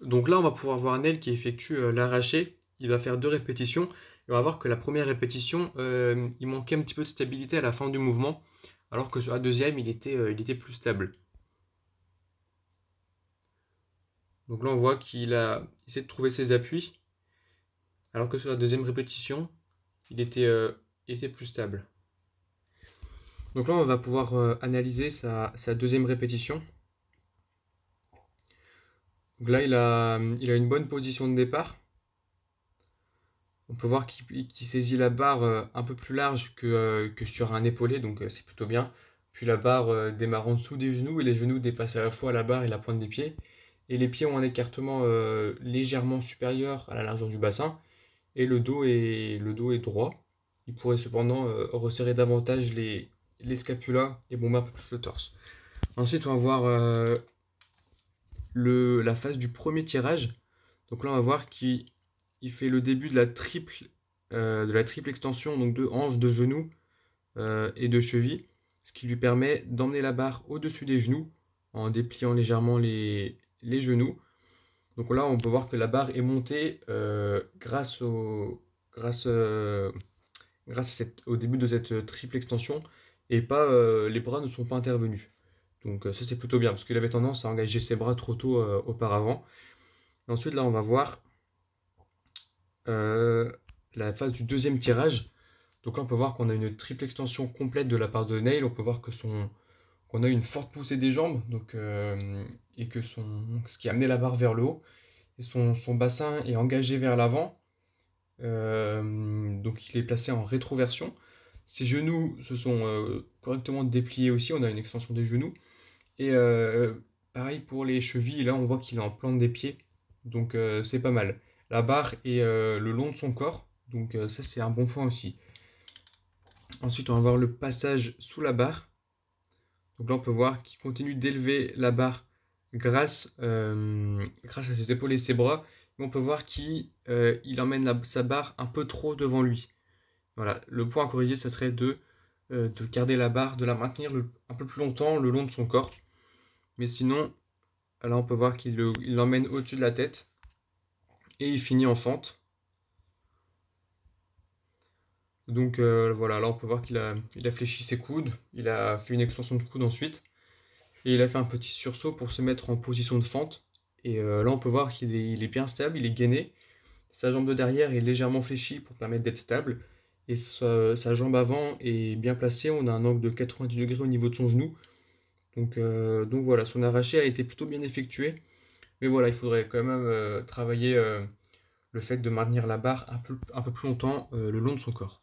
Donc là, on va pouvoir voir Nel qui effectue euh, l'arraché. Il va faire deux répétitions. Et on va voir que la première répétition, euh, il manquait un petit peu de stabilité à la fin du mouvement. Alors que sur la deuxième, il était, euh, il était plus stable. Donc là, on voit qu'il a essayé de trouver ses appuis. Alors que sur la deuxième répétition, il était, était plus stable. Donc là, on va pouvoir analyser sa deuxième répétition. Donc là, il a, il a une bonne position de départ. On peut voir qu'il saisit la barre euh, un peu plus large que, euh, que sur un épaulé, donc euh, c'est plutôt bien. Puis la barre démarre en dessous des genoux et les genoux dépassent à la fois la barre et la pointe des pieds. Et les pieds ont un écartement légèrement supérieur à la largeur du bassin. Et le dos est, le dos est droit. Il pourrait cependant resserrer davantage les, les scapulas et bomber un peu plus le torse. Ensuite, on va voir la phase du premier tirage. Donc là, on va voir qu'il fait le début de la triple, euh, extension, donc de hanches, de genoux euh, et de cheville, ce qui lui permet d'emmener la barre au-dessus des genoux en dépliant légèrement les, genoux. Donc là, on peut voir que la barre est montée euh, grâce, au, au début de cette triple extension et pas les bras ne sont pas intervenus. Donc euh, ça c'est plutôt bien parce qu'il avait tendance à engager ses bras trop tôt euh, auparavant. ensuite là on va voir euh, la phase du deuxième tirage. Donc là on peut voir qu'on a une triple extension complète de la part de Nail. On peut voir que qu'on a une forte poussée des jambes et que ce qui a amené la barre vers le haut et son bassin est engagé vers l'avant. donc il est placé en rétroversion. Ses genoux se sont euh, correctement dépliés aussi, on a une extension des genoux. Et euh, pareil pour les chevilles, là on voit qu'il est en plante des pieds, donc euh, c'est pas mal. La barre est le long de son corps, donc ça c'est un bon point aussi. Ensuite on va voir le passage sous la barre. Donc là on peut voir qu'il continue d'élever la barre grâce, grâce à ses épaules et ses bras. on peut voir qu'il il emmène sa barre un peu trop devant lui. Voilà, le point à corriger, ce serait euh, de, garder la barre, de la maintenir un peu plus longtemps le long de son corps. Mais sinon, là on peut voir qu'il l'emmène au-dessus de la tête et il finit en fente. Donc euh, voilà, là on peut voir qu'il a, fléchi ses coudes, il a fait une extension de coude ensuite, et il a fait un petit sursaut pour se mettre en position de fente. Et euh, là on peut voir qu'il est, est bien stable, il est gainé, sa jambe de derrière est légèrement fléchie pour permettre d'être stable, et sa, jambe avant est bien placée. On a un angle de 90 degrés au niveau de son genou. Euh, donc, voilà, son arraché a été plutôt bien effectué. Mais voilà, il faudrait quand même euh, travailler euh, le fait de maintenir la barre un peu plus longtemps le long de son corps.